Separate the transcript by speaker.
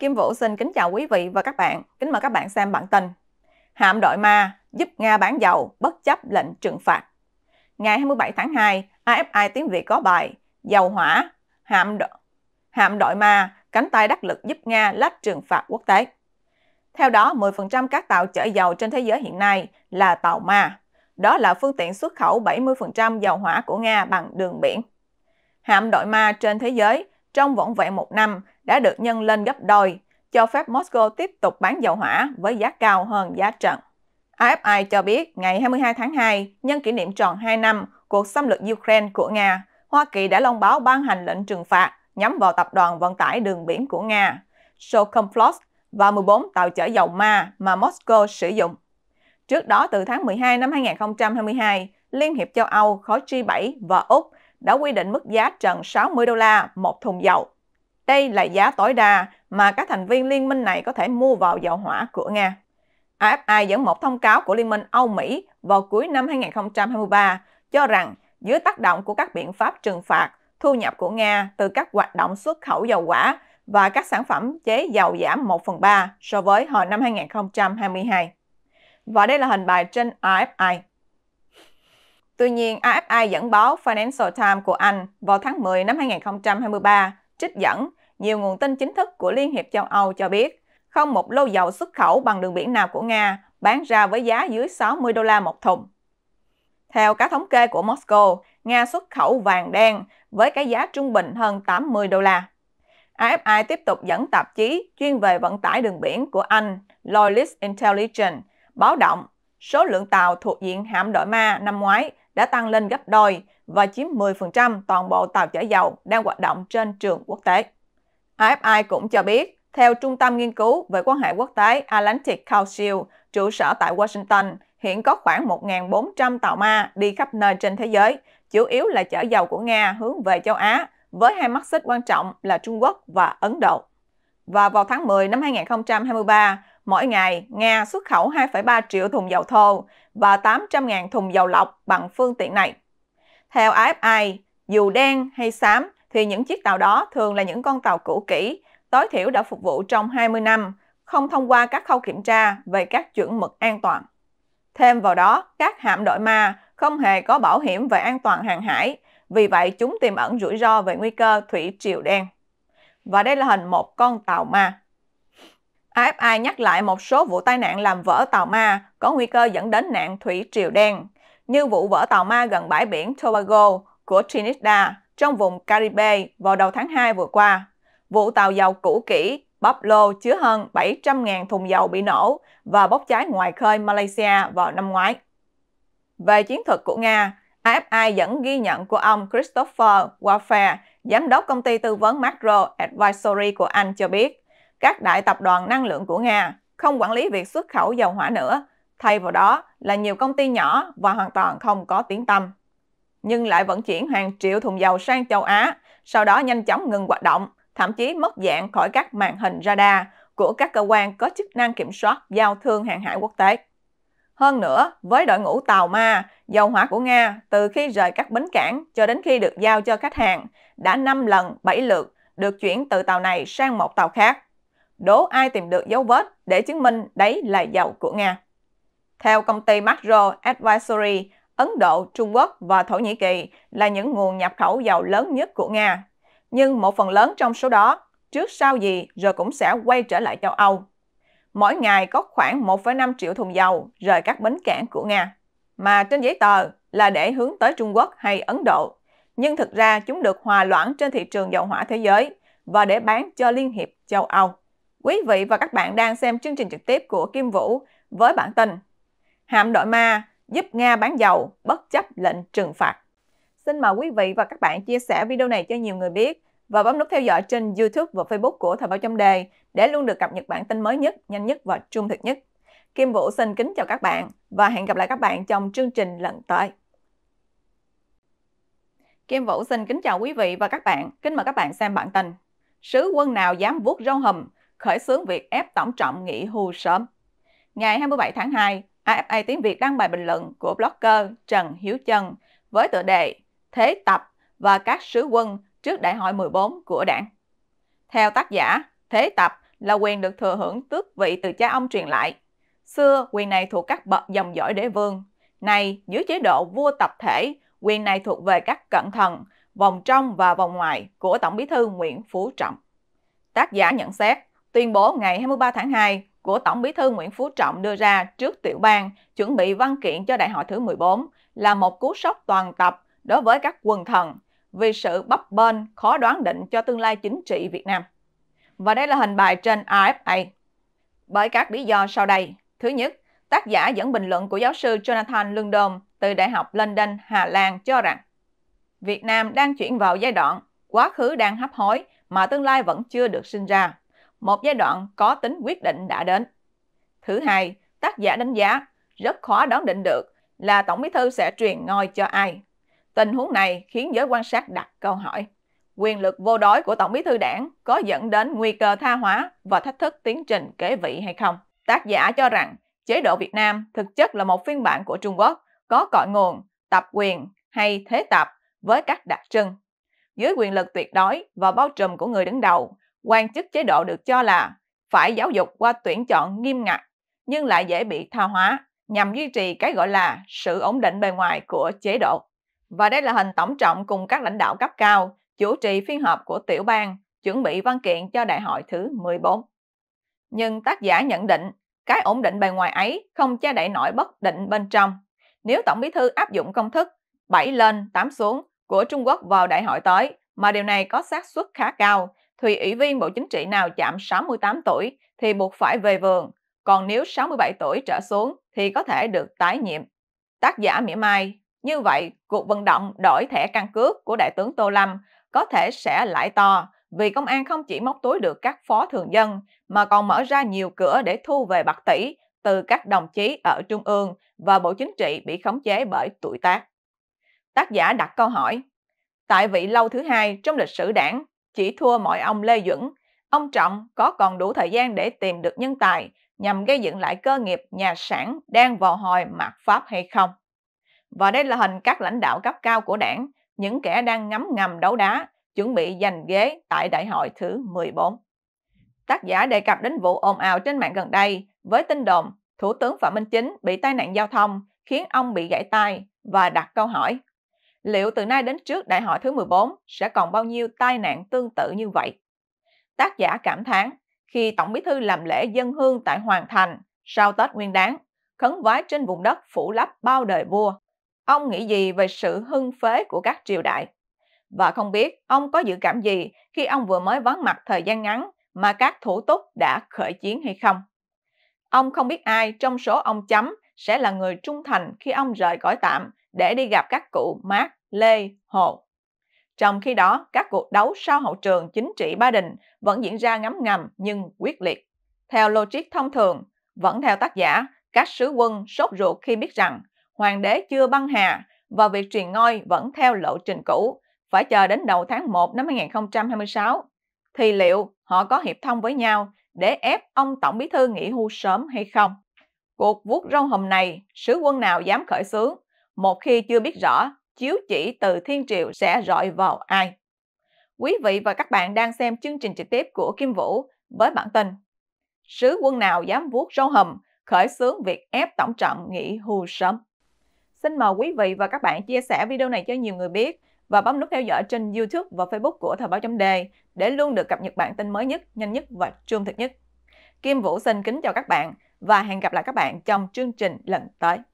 Speaker 1: Kim Vũ xin kính chào quý vị và các bạn. Kính mời các bạn xem bản tin. Hạm đội Ma giúp Nga bán dầu bất chấp lệnh trừng phạt. Ngày 27 tháng 2, AFI tiếng Việt có bài Dầu hỏa, hạm đội, hạm đội Ma, cánh tay đắc lực giúp Nga lách trừng phạt quốc tế. Theo đó, 10% các tàu chở dầu trên thế giới hiện nay là tàu Ma. Đó là phương tiện xuất khẩu 70% dầu hỏa của Nga bằng đường biển. Hạm đội Ma trên thế giới trong vỏn vẹn một năm đã được nhân lên gấp đôi, cho phép Moscow tiếp tục bán dầu hỏa với giá cao hơn giá trần. AFI cho biết ngày 22 tháng 2, nhân kỷ niệm tròn 2 năm cuộc xâm lược Ukraine của Nga, Hoa Kỳ đã long báo ban hành lệnh trừng phạt nhắm vào tập đoàn vận tải đường biển của Nga, Sokomflot và 14 tàu chở dầu ma mà Moscow sử dụng. Trước đó, từ tháng 12 năm 2022, Liên hiệp châu Âu khối G7 và Úc đã quy định mức giá trần 60 đô la một thùng dầu đây là giá tối đa mà các thành viên liên minh này có thể mua vào dầu hỏa của Nga. AFI dẫn một thông cáo của Liên minh Âu Mỹ vào cuối năm 2023 cho rằng dưới tác động của các biện pháp trừng phạt, thu nhập của Nga từ các hoạt động xuất khẩu dầu quả và các sản phẩm chế dầu giảm 1 phần 3 so với hồi năm 2022. Và đây là hình bài trên AFI. Tuy nhiên, AFI dẫn báo Financial Times của Anh vào tháng 10 năm 2023 trích dẫn nhiều nguồn tin chính thức của Liên hiệp châu Âu cho biết, không một lô dầu xuất khẩu bằng đường biển nào của Nga bán ra với giá dưới 60 đô la một thùng. Theo các thống kê của Moscow, Nga xuất khẩu vàng đen với cái giá trung bình hơn 80 đô la. AFI tiếp tục dẫn tạp chí chuyên về vận tải đường biển của Anh, Loyalist Intelligence, báo động số lượng tàu thuộc diện hạm đội ma năm ngoái đã tăng lên gấp đôi và chiếm 10% toàn bộ tàu chở dầu đang hoạt động trên trường quốc tế. AFI cũng cho biết, theo Trung tâm Nghiên cứu về quan hệ quốc tế Atlantic Council, trụ sở tại Washington, hiện có khoảng 1.400 tàu ma đi khắp nơi trên thế giới, chủ yếu là chở dầu của Nga hướng về châu Á, với hai mắt xích quan trọng là Trung Quốc và Ấn Độ. Và vào tháng 10 năm 2023, mỗi ngày Nga xuất khẩu 2,3 triệu thùng dầu thô và 800.000 thùng dầu lọc bằng phương tiện này. Theo AFI, dù đen hay xám thì những chiếc tàu đó thường là những con tàu cũ kỹ, tối thiểu đã phục vụ trong 20 năm, không thông qua các khâu kiểm tra về các chuẩn mực an toàn. Thêm vào đó, các hạm đội ma không hề có bảo hiểm về an toàn hàng hải, vì vậy chúng tiềm ẩn rủi ro về nguy cơ thủy triều đen. Và đây là hình một con tàu ma. AFI nhắc lại một số vụ tai nạn làm vỡ tàu ma có nguy cơ dẫn đến nạn thủy triều đen, như vụ vỡ tàu ma gần bãi biển Tobago của Trinidad trong vùng Caribe vào đầu tháng 2 vừa qua. Vụ tàu dầu cũ kỹ Pablo chứa hơn 700.000 thùng dầu bị nổ và bốc cháy ngoài khơi Malaysia vào năm ngoái. Về chiến thuật của Nga, AFI dẫn ghi nhận của ông Christopher Warfare, giám đốc công ty tư vấn Macro Advisory của Anh cho biết, các đại tập đoàn năng lượng của Nga không quản lý việc xuất khẩu dầu hỏa nữa, thay vào đó là nhiều công ty nhỏ và hoàn toàn không có tiếng tâm nhưng lại vận chuyển hàng triệu thùng dầu sang châu Á, sau đó nhanh chóng ngừng hoạt động, thậm chí mất dạng khỏi các màn hình radar của các cơ quan có chức năng kiểm soát giao thương hàng hải quốc tế. Hơn nữa, với đội ngũ tàu ma, dầu hỏa của Nga từ khi rời các bến cảng cho đến khi được giao cho khách hàng đã 5 lần 7 lượt được chuyển từ tàu này sang một tàu khác. Đố ai tìm được dấu vết để chứng minh đấy là dầu của Nga. Theo công ty Macro Advisory, Ấn Độ, Trung Quốc và Thổ Nhĩ Kỳ là những nguồn nhập khẩu dầu lớn nhất của Nga. Nhưng một phần lớn trong số đó, trước sau gì rồi cũng sẽ quay trở lại châu Âu. Mỗi ngày có khoảng 1,5 triệu thùng dầu rời các bến cảng của Nga, mà trên giấy tờ là để hướng tới Trung Quốc hay Ấn Độ. Nhưng thực ra chúng được hòa loãng trên thị trường dầu hỏa thế giới và để bán cho Liên hiệp châu Âu. Quý vị và các bạn đang xem chương trình trực tiếp của Kim Vũ với bản tin Hạm đội ma giúp Nga bán dầu bất chấp lệnh trừng phạt. Xin mời quý vị và các bạn chia sẻ video này cho nhiều người biết và bấm nút theo dõi trên YouTube và Facebook của Thời báo Trong Đề để luôn được cập nhật bản tin mới nhất, nhanh nhất và trung thực nhất. Kim Vũ xin kính chào các bạn và hẹn gặp lại các bạn trong chương trình lần tới. Kim Vũ xin kính chào quý vị và các bạn. Kính mời các bạn xem bản tin. Sứ quân nào dám vuốt râu hầm, khởi xướng việc ép tổng trọng nghỉ hưu sớm. Ngày 27 tháng 2, AFA Tiếng Việt đăng bài bình luận của blogger Trần Hiếu Trân với tựa đề Thế tập và các sứ quân trước đại hội 14 của đảng. Theo tác giả, thế tập là quyền được thừa hưởng tước vị từ cha ông truyền lại. Xưa, quyền này thuộc các bậc dòng dõi đế vương. Nay, dưới chế độ vua tập thể, quyền này thuộc về các cận thần, vòng trong và vòng ngoài của Tổng bí thư Nguyễn Phú Trọng. Tác giả nhận xét, tuyên bố ngày 23 tháng 2 của Tổng Bí thư Nguyễn Phú Trọng đưa ra trước tiểu bang chuẩn bị văn kiện cho đại hội thứ 14 là một cú sốc toàn tập đối với các quần thần vì sự bấp bênh khó đoán định cho tương lai chính trị Việt Nam. Và đây là hình bài trên AFA. Bởi các lý do sau đây. Thứ nhất, tác giả dẫn bình luận của giáo sư Jonathan Lundom từ Đại học London, Hà Lan cho rằng Việt Nam đang chuyển vào giai đoạn quá khứ đang hấp hối mà tương lai vẫn chưa được sinh ra một giai đoạn có tính quyết định đã đến. Thứ hai, tác giả đánh giá rất khó đoán định được là Tổng Bí Thư sẽ truyền ngôi cho ai. Tình huống này khiến giới quan sát đặt câu hỏi. Quyền lực vô đối của Tổng Bí Thư đảng có dẫn đến nguy cơ tha hóa và thách thức tiến trình kế vị hay không? Tác giả cho rằng chế độ Việt Nam thực chất là một phiên bản của Trung Quốc có cội nguồn, tập quyền hay thế tập với các đặc trưng. Dưới quyền lực tuyệt đối và bao trùm của người đứng đầu, quan chức chế độ được cho là phải giáo dục qua tuyển chọn nghiêm ngặt nhưng lại dễ bị tha hóa nhằm duy trì cái gọi là sự ổn định bề ngoài của chế độ. Và đây là hình tổng trọng cùng các lãnh đạo cấp cao chủ trì phiên họp của tiểu bang chuẩn bị văn kiện cho đại hội thứ 14. Nhưng tác giả nhận định cái ổn định bề ngoài ấy không che đậy nổi bất định bên trong. Nếu Tổng bí thư áp dụng công thức 7 lên 8 xuống của Trung Quốc vào đại hội tới mà điều này có xác suất khá cao thì ủy viên Bộ Chính trị nào chạm 68 tuổi thì buộc phải về vườn, còn nếu 67 tuổi trở xuống thì có thể được tái nhiệm. Tác giả mỉa mai, như vậy cuộc vận động đổi thẻ căn cước của Đại tướng Tô Lâm có thể sẽ lại to vì công an không chỉ móc túi được các phó thường dân mà còn mở ra nhiều cửa để thu về bạc tỷ từ các đồng chí ở Trung ương và Bộ Chính trị bị khống chế bởi tuổi tác. Tác giả đặt câu hỏi, tại vị lâu thứ hai trong lịch sử đảng chỉ thua mọi ông Lê Duẩn. Ông Trọng có còn đủ thời gian để tìm được nhân tài nhằm gây dựng lại cơ nghiệp nhà sản đang vào hồi mạt Pháp hay không? Và đây là hình các lãnh đạo cấp cao của đảng, những kẻ đang ngấm ngầm đấu đá, chuẩn bị giành ghế tại đại hội thứ 14. Tác giả đề cập đến vụ ồn ào trên mạng gần đây với tin đồn Thủ tướng Phạm Minh Chính bị tai nạn giao thông khiến ông bị gãy tay và đặt câu hỏi liệu từ nay đến trước đại hội thứ 14 sẽ còn bao nhiêu tai nạn tương tự như vậy? Tác giả cảm thán khi Tổng Bí Thư làm lễ dân hương tại Hoàng Thành sau Tết Nguyên Đán, khấn vái trên vùng đất phủ lấp bao đời vua. Ông nghĩ gì về sự hưng phế của các triều đại? Và không biết ông có dự cảm gì khi ông vừa mới vắng mặt thời gian ngắn mà các thủ túc đã khởi chiến hay không? Ông không biết ai trong số ông chấm sẽ là người trung thành khi ông rời cõi tạm để đi gặp các cụ Mác, Lê, Hồ. Trong khi đó, các cuộc đấu sau hậu trường chính trị Ba Đình vẫn diễn ra ngấm ngầm nhưng quyết liệt. Theo logic thông thường, vẫn theo tác giả, các sứ quân sốt ruột khi biết rằng hoàng đế chưa băng hà và việc truyền ngôi vẫn theo lộ trình cũ, phải chờ đến đầu tháng 1 năm 2026. Thì liệu họ có hiệp thông với nhau để ép ông Tổng Bí Thư nghỉ hưu sớm hay không? Cuộc vuốt râu hùm này, sứ quân nào dám khởi xướng một khi chưa biết rõ, chiếu chỉ từ thiên triệu sẽ rọi vào ai. Quý vị và các bạn đang xem chương trình trực tiếp của Kim Vũ với bản tin Sứ quân nào dám vuốt râu hầm, khởi xướng việc ép tổng trọng nghỉ hưu sớm. Xin mời quý vị và các bạn chia sẻ video này cho nhiều người biết và bấm nút theo dõi trên YouTube và Facebook của Thời báo chấm đề để luôn được cập nhật bản tin mới nhất, nhanh nhất và trung thực nhất. Kim Vũ xin kính chào các bạn và hẹn gặp lại các bạn trong chương trình lần tới.